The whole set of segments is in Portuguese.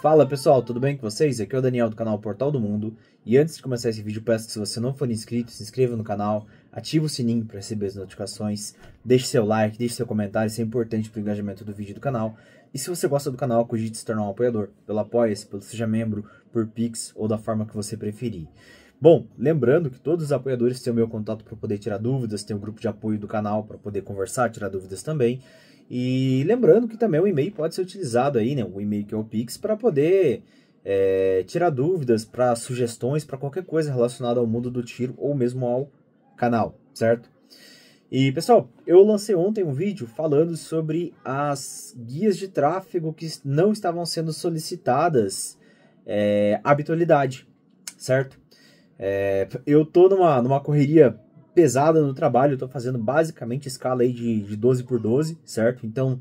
Fala pessoal, tudo bem com vocês? Aqui é o Daniel do canal Portal do Mundo e antes de começar esse vídeo peço que se você não for inscrito, se inscreva no canal, ative o sininho para receber as notificações, deixe seu like, deixe seu comentário, isso é importante para o engajamento do vídeo do canal. E se você gosta do canal, cogite se tornar um apoiador, pelo Apoia-se, pelo Seja Membro, por Pix ou da forma que você preferir. Bom, lembrando que todos os apoiadores têm o meu contato para poder tirar dúvidas, tem o um grupo de apoio do canal para poder conversar, tirar dúvidas também. E lembrando que também o e-mail pode ser utilizado aí, né? O e-mail que é o Pix para poder é, tirar dúvidas, para sugestões, para qualquer coisa relacionada ao mundo do tiro ou mesmo ao canal, certo? E pessoal, eu lancei ontem um vídeo falando sobre as guias de tráfego que não estavam sendo solicitadas é, habitualidade, certo? É, eu tô numa, numa correria pesada no trabalho, eu tô fazendo basicamente escala aí de, de 12 por 12, certo? Então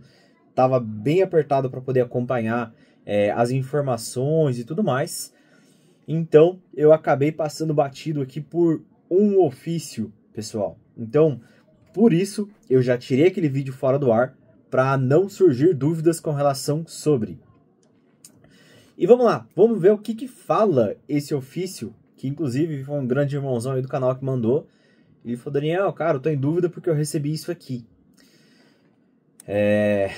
tava bem apertado para poder acompanhar é, as informações e tudo mais. Então eu acabei passando batido aqui por um ofício, pessoal. Então, por isso eu já tirei aquele vídeo fora do ar para não surgir dúvidas com relação sobre. E vamos lá, vamos ver o que, que fala esse ofício, que inclusive foi um grande irmãozão aí do canal que mandou, ele falou, Daniel, cara, eu tô em dúvida porque eu recebi isso aqui. É...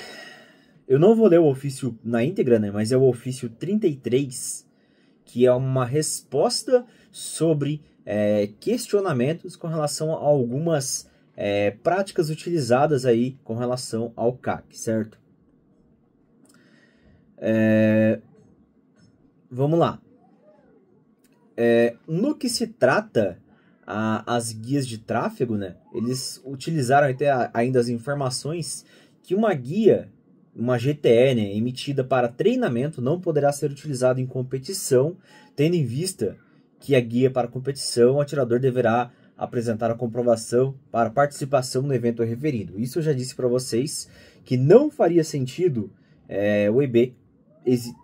Eu não vou ler o ofício na íntegra, né? Mas é o ofício 33, que é uma resposta sobre é, questionamentos com relação a algumas é, práticas utilizadas aí com relação ao CAC, certo? É, vamos lá. É, no que se trata a, as guias de tráfego, né? Eles utilizaram até a, ainda as informações que uma guia, uma GTE, né, emitida para treinamento não poderá ser utilizada em competição, tendo em vista que a guia para competição, o atirador deverá apresentar a comprovação para participação no evento referido. Isso eu já disse para vocês que não faria sentido é, o EB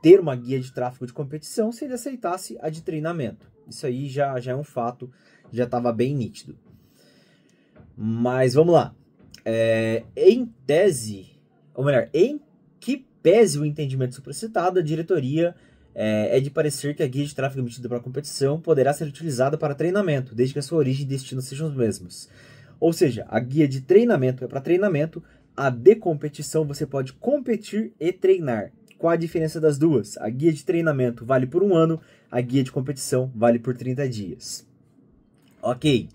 ter uma guia de tráfego de competição se ele aceitasse a de treinamento. Isso aí já, já é um fato já estava bem nítido. Mas vamos lá. É, em tese, ou melhor, em que pese o entendimento supracitado, a diretoria é, é, de parecer que a guia de tráfego emitida para a competição poderá ser utilizada para treinamento, desde que a sua origem e destino sejam os mesmos. Ou seja, a guia de treinamento é para treinamento, a de competição você pode competir e treinar. Qual a diferença das duas? A guia de treinamento vale por um ano, a guia de competição vale por 30 dias. Ok.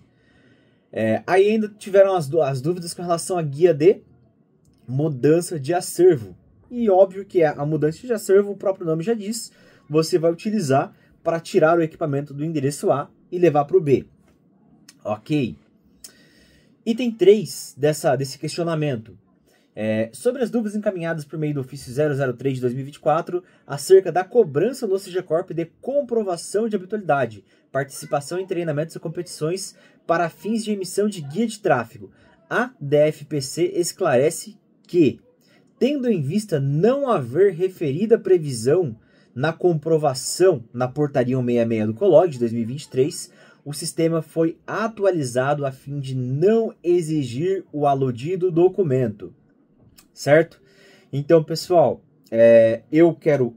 É, aí ainda tiveram as, as dúvidas com relação à guia de mudança de acervo. E óbvio que a mudança de acervo, o próprio nome já diz, você vai utilizar para tirar o equipamento do endereço A e levar para o B. Ok. Item 3 dessa, desse questionamento. É, sobre as dúvidas encaminhadas por meio do ofício 003 de 2024 acerca da cobrança no CGCorp de comprovação de habitualidade, participação em treinamentos e competições para fins de emissão de guia de tráfego, a DFPC esclarece que, tendo em vista não haver referida previsão na comprovação na portaria 166 do COLOG de 2023, o sistema foi atualizado a fim de não exigir o aludido documento certo? Então, pessoal, é, eu quero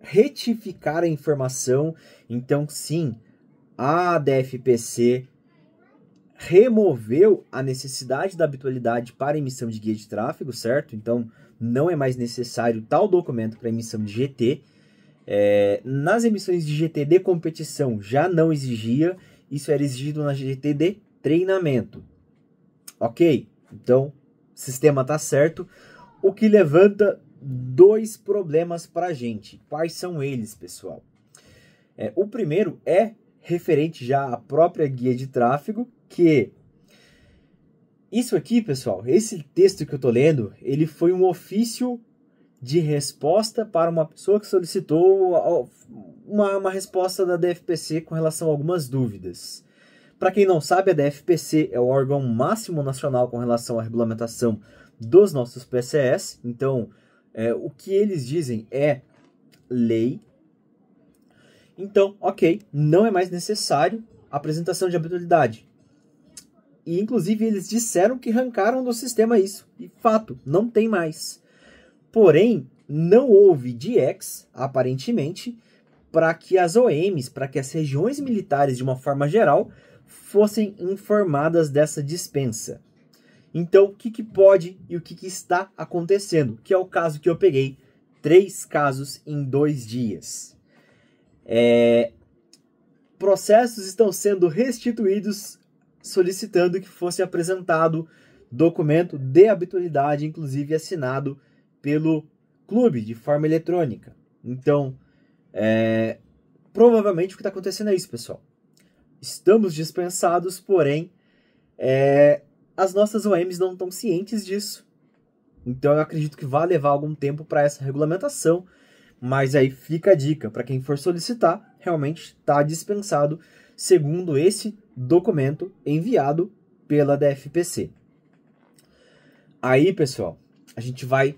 retificar a informação. Então, sim, a DFPC removeu a necessidade da habitualidade para emissão de guia de tráfego, certo? Então, não é mais necessário tal documento para emissão de GT. É, nas emissões de GT de competição já não exigia, isso era exigido na GT de treinamento. Ok? Então, sistema tá certo, o que levanta dois problemas para a gente. Quais são eles, pessoal? É, o primeiro é referente já à própria guia de tráfego, que isso aqui, pessoal, esse texto que eu tô lendo, ele foi um ofício de resposta para uma pessoa que solicitou uma, uma resposta da DFPC com relação a algumas dúvidas. Para quem não sabe, a DFPC é o órgão máximo nacional com relação à regulamentação dos nossos PCS. Então, é, o que eles dizem é lei. Então, ok, não é mais necessário apresentação de habitualidade. E, inclusive, eles disseram que arrancaram do sistema isso. E, fato, não tem mais. Porém, não houve DX, aparentemente, para que as OMs, para que as regiões militares, de uma forma geral, fossem informadas dessa dispensa. Então, o que, que pode e o que, que está acontecendo? Que é o caso que eu peguei três casos em dois dias. É, processos estão sendo restituídos, solicitando que fosse apresentado documento de habitualidade, inclusive assinado pelo clube de forma eletrônica. Então, é, provavelmente o que está acontecendo é isso, pessoal estamos dispensados, porém, é, as nossas OMs não estão cientes disso. Então eu acredito que vai levar algum tempo para essa regulamentação, mas aí fica a dica para quem for solicitar, realmente está dispensado segundo esse documento enviado pela DFPC. Aí, pessoal, a gente vai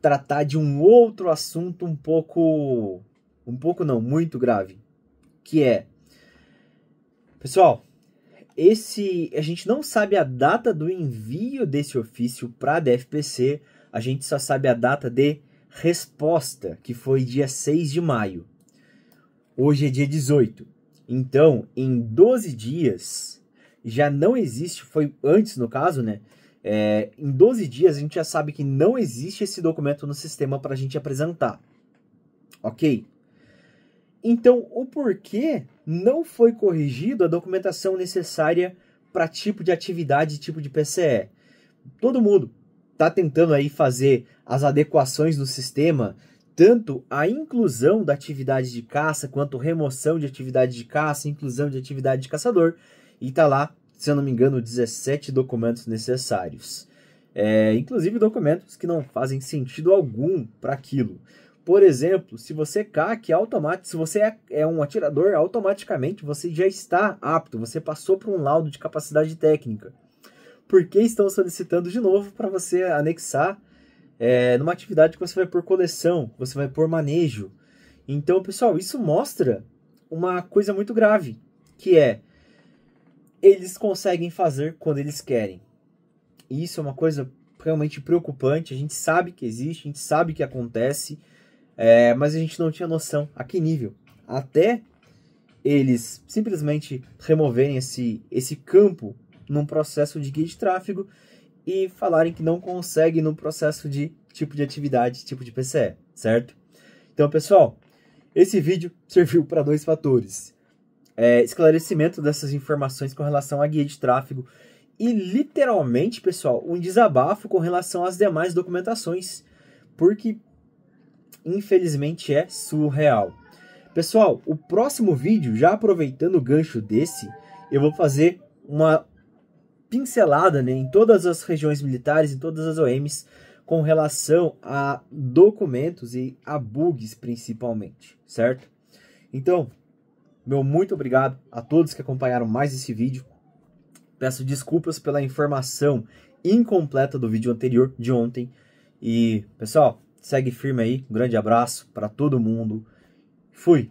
tratar de um outro assunto um pouco um pouco não muito grave, que é Pessoal, esse a gente não sabe a data do envio desse ofício para a DFPC, a gente só sabe a data de resposta, que foi dia 6 de maio. Hoje é dia 18. Então, em 12 dias, já não existe, foi antes no caso, né? É, em 12 dias a gente já sabe que não existe esse documento no sistema para a gente apresentar. Ok? Então, o porquê não foi corrigido a documentação necessária para tipo de atividade tipo de PCE? Todo mundo está tentando aí fazer as adequações no sistema, tanto a inclusão da atividade de caça quanto remoção de atividade de caça, inclusão de atividade de caçador, e está lá, se eu não me engano, 17 documentos necessários. É, inclusive documentos que não fazem sentido algum para aquilo. Por exemplo, se você CAC, automático, se você é, é um atirador, automaticamente você já está apto, você passou por um laudo de capacidade técnica. Por que estão solicitando de novo para você anexar é, numa atividade que você vai por coleção, você vai por manejo? Então, pessoal, isso mostra uma coisa muito grave, que é eles conseguem fazer quando eles querem. isso é uma coisa realmente preocupante, a gente sabe que existe, a gente sabe que acontece. É, mas a gente não tinha noção a que nível. Até eles simplesmente removerem esse, esse campo num processo de guia de tráfego e falarem que não consegue num processo de tipo de atividade, tipo de PCE, certo? Então, pessoal, esse vídeo serviu para dois fatores. É, esclarecimento dessas informações com relação à guia de tráfego e, literalmente, pessoal, um desabafo com relação às demais documentações. Porque infelizmente é surreal. Pessoal, o próximo vídeo, já aproveitando o gancho desse, eu vou fazer uma pincelada né, em todas as regiões militares, em todas as OMs, com relação a documentos e a bugs principalmente, certo? Então, meu muito obrigado a todos que acompanharam mais esse vídeo. Peço desculpas pela informação incompleta do vídeo anterior de ontem. E, pessoal, Segue firme aí. Um grande abraço para todo mundo. Fui.